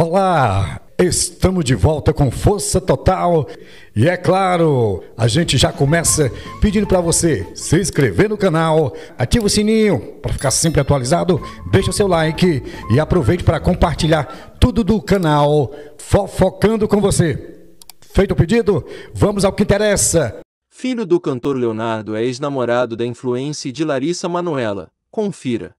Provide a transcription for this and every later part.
Olá, estamos de volta com força total e é claro, a gente já começa pedindo para você se inscrever no canal, ativa o sininho para ficar sempre atualizado, deixa o seu like e aproveite para compartilhar tudo do canal Fofocando com você. Feito o pedido, vamos ao que interessa. Filho do cantor Leonardo é ex-namorado da influência de Larissa Manuela. Confira.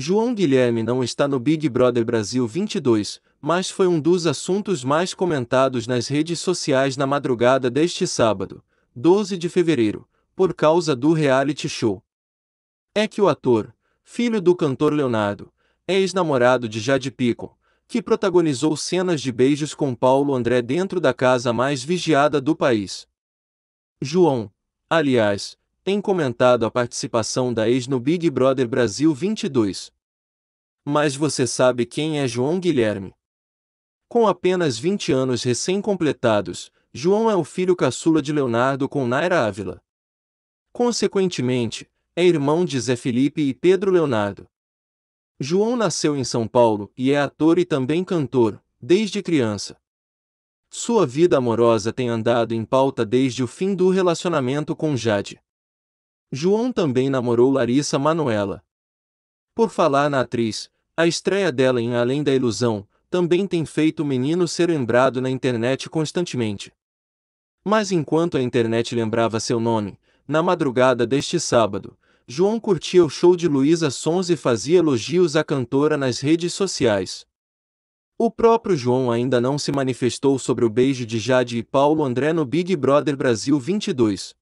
João Guilherme não está no Big Brother Brasil 22, mas foi um dos assuntos mais comentados nas redes sociais na madrugada deste sábado, 12 de fevereiro, por causa do reality show. É que o ator, filho do cantor Leonardo, é ex-namorado de Jade Pico, que protagonizou cenas de beijos com Paulo André dentro da casa mais vigiada do país. João, aliás, tem comentado a participação da ex no Big Brother Brasil 22. Mas você sabe quem é João Guilherme? Com apenas 20 anos recém-completados, João é o filho caçula de Leonardo com Naira Ávila. Consequentemente, é irmão de Zé Felipe e Pedro Leonardo. João nasceu em São Paulo e é ator e também cantor, desde criança. Sua vida amorosa tem andado em pauta desde o fim do relacionamento com Jade. João também namorou Larissa Manuela. Por falar na atriz, a estreia dela em Além da Ilusão também tem feito o menino ser lembrado na internet constantemente. Mas enquanto a internet lembrava seu nome, na madrugada deste sábado, João curtia o show de Luísa Sons e fazia elogios à cantora nas redes sociais. O próprio João ainda não se manifestou sobre o beijo de Jade e Paulo André no Big Brother Brasil 22.